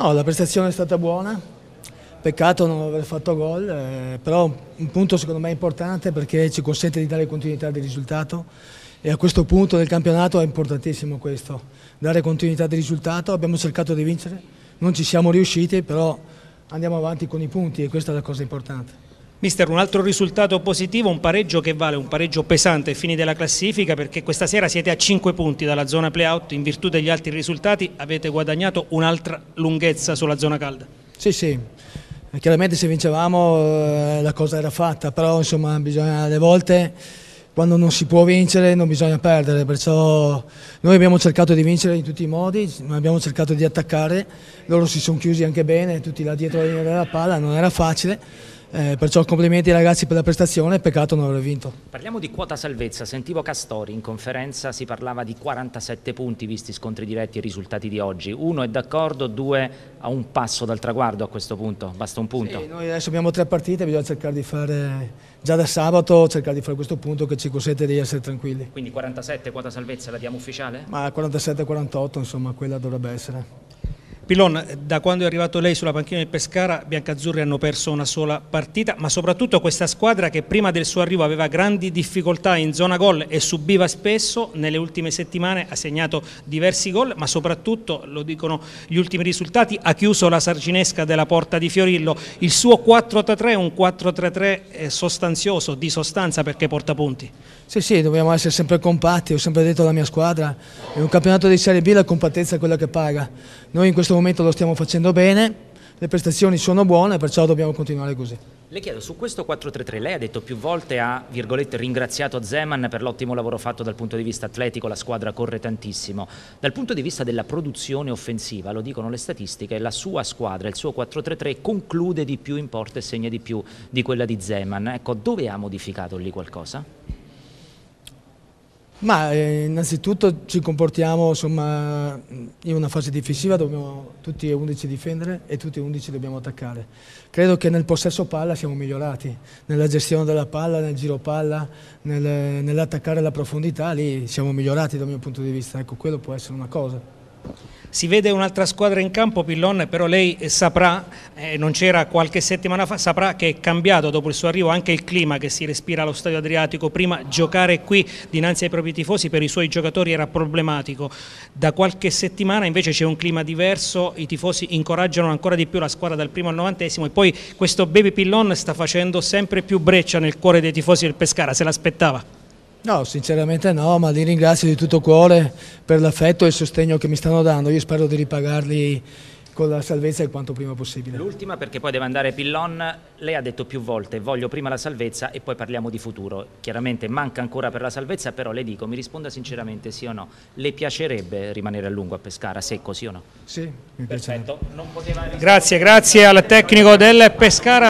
No, la prestazione è stata buona, peccato non aver fatto gol, eh, però un punto secondo me importante perché ci consente di dare continuità di risultato e a questo punto del campionato è importantissimo questo, dare continuità di risultato, abbiamo cercato di vincere, non ci siamo riusciti, però andiamo avanti con i punti e questa è la cosa importante. Mister, un altro risultato positivo, un pareggio che vale un pareggio pesante ai fini della classifica perché questa sera siete a 5 punti dalla zona playout, in virtù degli altri risultati avete guadagnato un'altra lunghezza sulla zona calda. Sì, sì, chiaramente se vincevamo eh, la cosa era fatta, però insomma bisogna alle volte quando non si può vincere non bisogna perdere, perciò noi abbiamo cercato di vincere in tutti i modi, abbiamo cercato di attaccare, loro si sono chiusi anche bene, tutti là dietro la linea della palla, non era facile eh, perciò complimenti ragazzi per la prestazione, peccato non aver vinto. Parliamo di quota salvezza, sentivo Castori in conferenza si parlava di 47 punti visti scontri diretti e risultati di oggi, uno è d'accordo, due a un passo dal traguardo a questo punto, basta un punto. Sì, noi adesso abbiamo tre partite, bisogna cercare di fare già da sabato, cercare di fare questo punto che ci consente di essere tranquilli. Quindi 47 quota salvezza la diamo ufficiale? Ma 47-48 insomma quella dovrebbe essere. Pilon, da quando è arrivato lei sulla panchina del Pescara, Biancazzurri hanno perso una sola partita, ma soprattutto questa squadra che prima del suo arrivo aveva grandi difficoltà in zona gol e subiva spesso, nelle ultime settimane ha segnato diversi gol, ma soprattutto, lo dicono gli ultimi risultati, ha chiuso la sarginesca della porta di Fiorillo. Il suo 4-3-3 è un 4-3-3 eh, sostanzioso, di sostanza perché porta punti. Sì, sì, dobbiamo essere sempre compatti, ho sempre detto alla mia squadra, in un campionato di Serie B la compattezza è quella che paga. Noi in questo momento lo stiamo facendo bene, le prestazioni sono buone, perciò dobbiamo continuare così. Le chiedo, su questo 4-3-3, lei ha detto più volte, ha ringraziato Zeman per l'ottimo lavoro fatto dal punto di vista atletico, la squadra corre tantissimo. Dal punto di vista della produzione offensiva, lo dicono le statistiche, la sua squadra, il suo 4-3-3 conclude di più in porta e segna di più di quella di Zeman. Ecco, dove ha modificato lì qualcosa? Ma eh, innanzitutto ci comportiamo insomma, in una fase difensiva, dobbiamo tutti e 11 difendere e tutti e 11 dobbiamo attaccare. Credo che nel possesso palla siamo migliorati, nella gestione della palla, nel giro palla, nel, nell'attaccare la profondità, lì siamo migliorati dal mio punto di vista. Ecco, quello può essere una cosa. Si vede un'altra squadra in campo, Pillon, però lei eh, saprà, eh, non c'era qualche settimana fa, saprà che è cambiato dopo il suo arrivo anche il clima che si respira allo Stadio Adriatico. Prima giocare qui dinanzi ai propri tifosi per i suoi giocatori era problematico. Da qualche settimana invece c'è un clima diverso, i tifosi incoraggiano ancora di più la squadra dal primo al novantesimo e poi questo Baby Pillon sta facendo sempre più breccia nel cuore dei tifosi del Pescara, se l'aspettava? No, sinceramente no, ma li ringrazio di tutto cuore per l'affetto e il sostegno che mi stanno dando. Io spero di ripagarli con la salvezza il quanto prima possibile. L'ultima perché poi deve andare Pillon, lei ha detto più volte voglio prima la salvezza e poi parliamo di futuro. Chiaramente manca ancora per la salvezza, però le dico, mi risponda sinceramente sì o no. Le piacerebbe rimanere a lungo a Pescara, secco sì o no? Sì, mi piacerebbe. Perfetto, non poteva... Grazie, grazie al tecnico del Pescara.